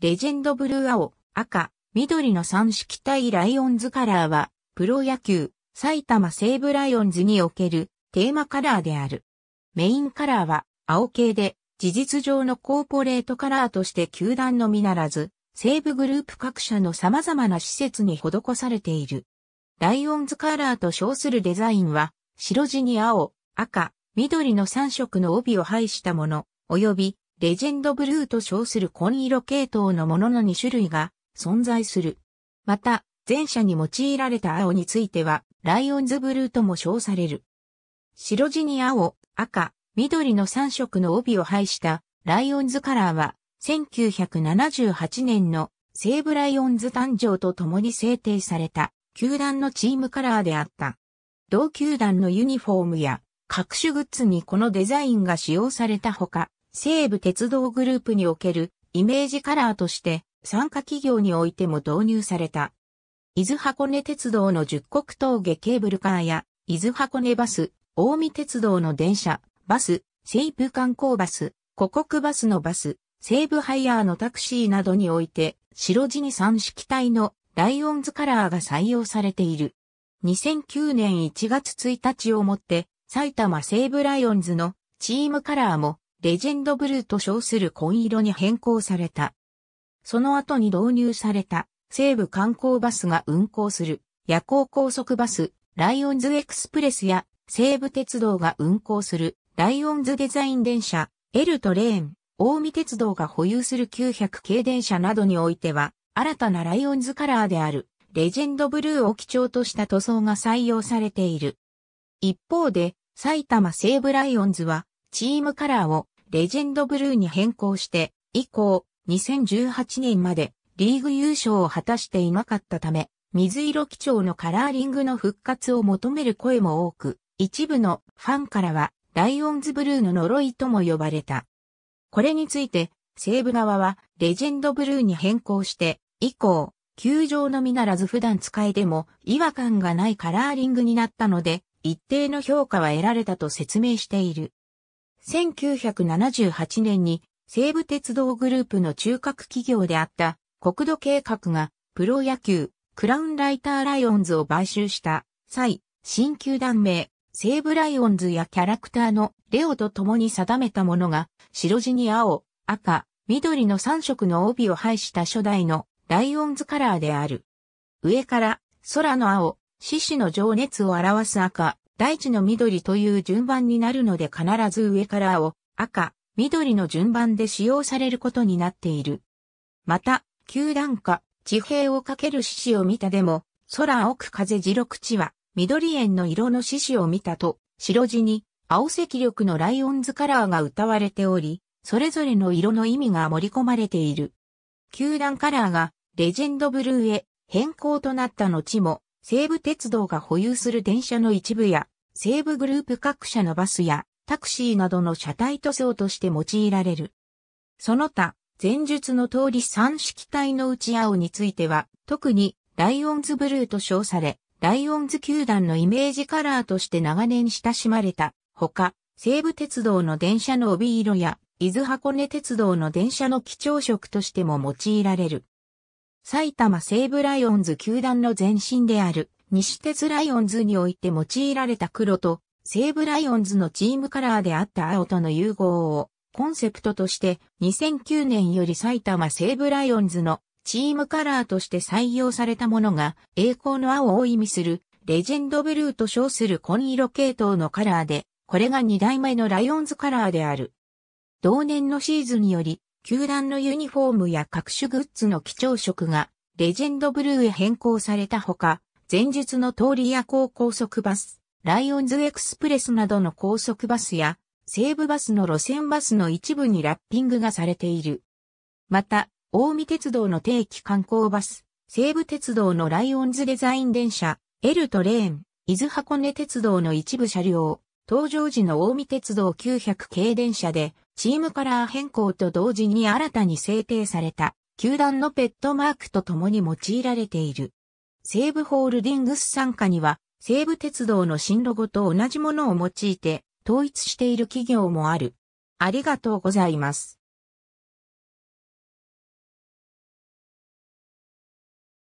レジェンドブルー青、赤、緑の三色体ライオンズカラーは、プロ野球、埼玉西武ライオンズにおけるテーマカラーである。メインカラーは青系で、事実上のコーポレートカラーとして球団のみならず、西武グループ各社の様々な施設に施されている。ライオンズカラーと称するデザインは、白地に青、赤、緑の3色の帯を配したもの、及びレジェンドブルーと称する紺色系統のものの2種類が存在する。また、前者に用いられた青については、ライオンズブルーとも称される。白地に青、赤、緑の3色の帯を配したライオンズカラーは、1978年の西武ライオンズ誕生と共に制定された球団のチームカラーであった。同球団のユニフォームや各種グッズにこのデザインが使用されたほか、西武鉄道グループにおけるイメージカラーとして参加企業においても導入された。伊豆箱根鉄道の十国峠ケーブルカーや伊豆箱根バス、大見鉄道の電車、バス、西武観光バス、古国バスのバス、西武ハイヤーのタクシーなどにおいて白地に三色体のライオンズカラーが採用されている。2009年1月1日をもって埼玉西武ライオンズのチームカラーもレジェンドブルーと称する紺色に変更された。その後に導入された西部観光バスが運行する夜行高速バスライオンズエクスプレスや西武鉄道が運行するライオンズデザイン電車 L トレーン、大見鉄道が保有する900系電車などにおいては新たなライオンズカラーであるレジェンドブルーを基調とした塗装が採用されている。一方で埼玉西武ライオンズはチームカラーをレジェンドブルーに変更して、以降、2018年までリーグ優勝を果たしていなかったため、水色基調のカラーリングの復活を求める声も多く、一部のファンからは、ライオンズブルーの呪いとも呼ばれた。これについて、西武側は、レジェンドブルーに変更して、以降、球場のみならず普段使いでも違和感がないカラーリングになったので、一定の評価は得られたと説明している。1978年に西武鉄道グループの中核企業であった国土計画がプロ野球クラウンライターライオンズを買収した際、新球団名西武ライオンズやキャラクターのレオと共に定めたものが白地に青、赤、緑の3色の帯を配した初代のライオンズカラーである。上から空の青、獅子の情熱を表す赤、大地の緑という順番になるので必ず上から青、赤、緑の順番で使用されることになっている。また、球団か地平をかける獅子を見たでも、空奥風地六地は、緑園の色の獅子を見たと、白地に、青赤力のライオンズカラーが歌われており、それぞれの色の意味が盛り込まれている。球団カラーがレジェンドブルーへ変更となった後も、西武鉄道が保有する電車の一部や、西武グループ各社のバスや、タクシーなどの車体塗装として用いられる。その他、前述の通り三色体の内青については、特にライオンズブルーと称され、ライオンズ球団のイメージカラーとして長年親しまれた。ほか、西武鉄道の電車の帯色や、伊豆箱根鉄道の電車の基調色としても用いられる。埼玉西武ライオンズ球団の前身である西鉄ライオンズにおいて用いられた黒と西武ライオンズのチームカラーであった青との融合をコンセプトとして2009年より埼玉西武ライオンズのチームカラーとして採用されたものが栄光の青を意味するレジェンドブルーと称する紺色系統のカラーで、これが2代目のライオンズカラーである。同年のシーズンより球団のユニフォームや各種グッズの基調色がレジェンドブルーへ変更されたほか、前述の通り夜行高速バス、ライオンズエクスプレスなどの高速バスや、西武バスの路線バスの一部にラッピングがされている。また、大見鉄道の定期観光バス、西武鉄道のライオンズデザイン電車、エルトレーン、伊豆箱根鉄道の一部車両、登場時の大見鉄道900系電車で、チームカラー変更と同時に新たに制定された、球団のペットマークと共に用いられている。西武ホールディングス傘下には、西武鉄道の新ロゴと同じものを用いて、統一している企業もある。ありがとうございます。